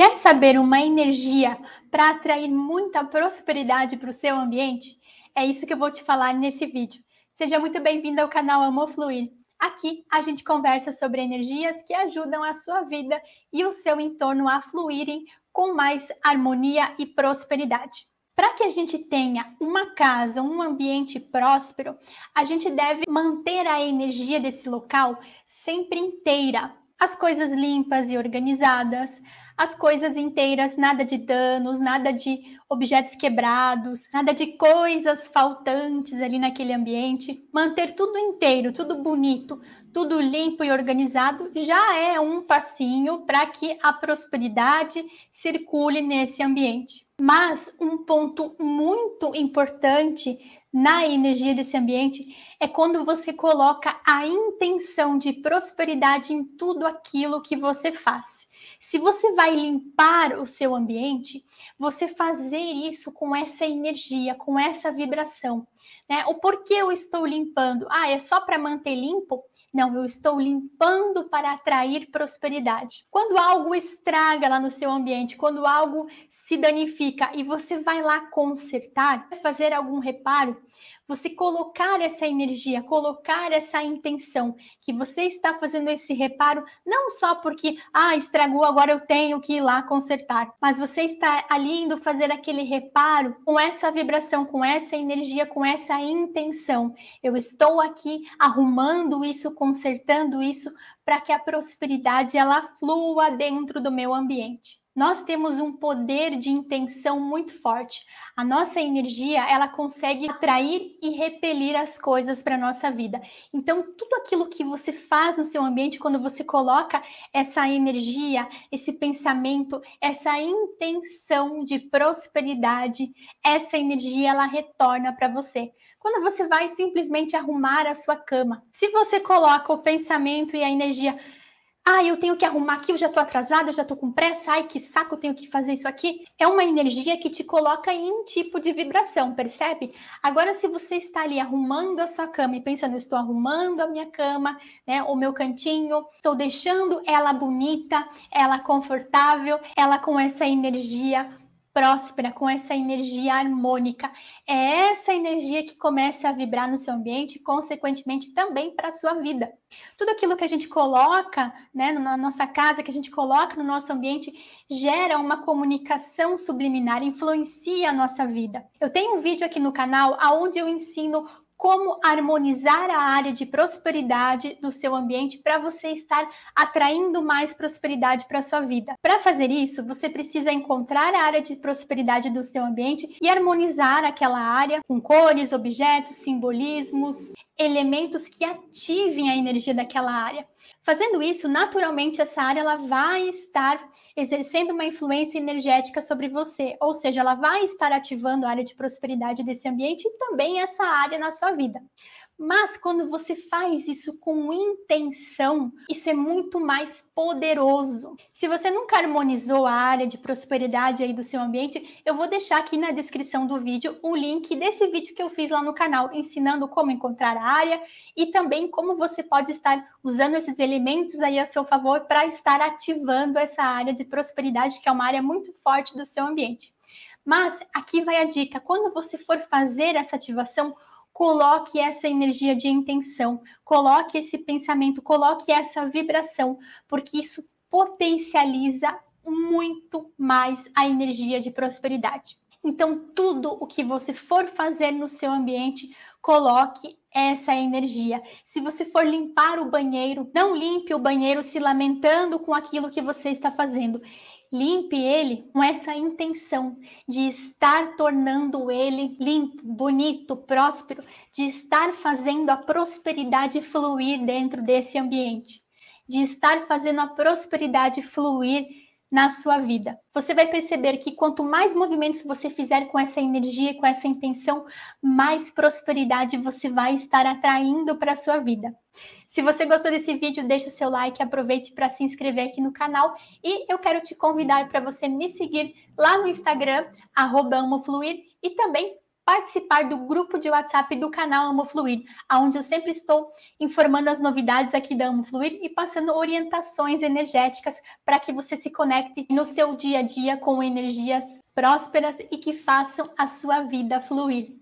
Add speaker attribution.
Speaker 1: Quer saber uma energia para atrair muita prosperidade para o seu ambiente? É isso que eu vou te falar nesse vídeo. Seja muito bem-vindo ao canal Amo Fluir. Aqui a gente conversa sobre energias que ajudam a sua vida e o seu entorno a fluírem com mais harmonia e prosperidade. Para que a gente tenha uma casa, um ambiente próspero, a gente deve manter a energia desse local sempre inteira. As coisas limpas e organizadas, as coisas inteiras, nada de danos, nada de objetos quebrados, nada de coisas faltantes ali naquele ambiente. Manter tudo inteiro, tudo bonito, tudo limpo e organizado já é um passinho para que a prosperidade circule nesse ambiente. Mas um ponto muito importante na energia desse ambiente é quando você coloca a intenção de prosperidade em tudo aquilo que você faz. Se você vai limpar o seu ambiente, você fazer isso com essa energia, com essa vibração. Né? O porquê eu estou limpando? Ah, é só para manter limpo? Não, eu estou limpando para atrair prosperidade. Quando algo estraga lá no seu ambiente, quando algo se danifica e você vai lá consertar, fazer algum reparo, você colocar essa energia, colocar essa intenção que você está fazendo esse reparo, não só porque, ah, estragou, agora eu tenho que ir lá consertar, mas você está ali indo fazer aquele reparo com essa vibração, com essa energia, com essa intenção. Eu estou aqui arrumando isso, consertando isso, para que a prosperidade ela flua dentro do meu ambiente nós temos um poder de intenção muito forte. A nossa energia, ela consegue atrair e repelir as coisas para nossa vida. Então, tudo aquilo que você faz no seu ambiente, quando você coloca essa energia, esse pensamento, essa intenção de prosperidade, essa energia ela retorna para você. Quando você vai simplesmente arrumar a sua cama, se você coloca o pensamento e a energia ah, eu tenho que arrumar aqui, eu já estou atrasada, eu já estou com pressa, ai que saco, eu tenho que fazer isso aqui. É uma energia que te coloca em um tipo de vibração, percebe? Agora, se você está ali arrumando a sua cama e pensando, eu estou arrumando a minha cama, né, o meu cantinho, estou deixando ela bonita, ela confortável, ela com essa energia próspera, com essa energia harmônica. É essa energia que começa a vibrar no seu ambiente e, consequentemente, também para a sua vida. Tudo aquilo que a gente coloca né, na nossa casa, que a gente coloca no nosso ambiente, gera uma comunicação subliminar, influencia a nossa vida. Eu tenho um vídeo aqui no canal onde eu ensino como harmonizar a área de prosperidade do seu ambiente para você estar atraindo mais prosperidade para a sua vida. Para fazer isso, você precisa encontrar a área de prosperidade do seu ambiente e harmonizar aquela área com cores, objetos, simbolismos elementos que ativem a energia daquela área. Fazendo isso, naturalmente essa área ela vai estar exercendo uma influência energética sobre você, ou seja, ela vai estar ativando a área de prosperidade desse ambiente e também essa área na sua vida. Mas quando você faz isso com intenção, isso é muito mais poderoso. Se você nunca harmonizou a área de prosperidade aí do seu ambiente, eu vou deixar aqui na descrição do vídeo o link desse vídeo que eu fiz lá no canal, ensinando como encontrar a área e também como você pode estar usando esses elementos aí a seu favor para estar ativando essa área de prosperidade, que é uma área muito forte do seu ambiente. Mas aqui vai a dica: quando você for fazer essa ativação, coloque essa energia de intenção, coloque esse pensamento, coloque essa vibração, porque isso potencializa muito mais a energia de prosperidade. Então, tudo o que você for fazer no seu ambiente, coloque essa energia. Se você for limpar o banheiro, não limpe o banheiro se lamentando com aquilo que você está fazendo. Limpe ele com essa intenção de estar tornando ele limpo, bonito, próspero, de estar fazendo a prosperidade fluir dentro desse ambiente, de estar fazendo a prosperidade fluir na sua vida. Você vai perceber que quanto mais movimentos você fizer com essa energia, com essa intenção, mais prosperidade você vai estar atraindo para a sua vida. Se você gostou desse vídeo, deixa o seu like, aproveite para se inscrever aqui no canal e eu quero te convidar para você me seguir lá no Instagram, arroba amofluir, e também participar do grupo de WhatsApp do canal Amo Fluir, onde eu sempre estou informando as novidades aqui da Amo Fluir e passando orientações energéticas para que você se conecte no seu dia a dia com energias prósperas e que façam a sua vida fluir.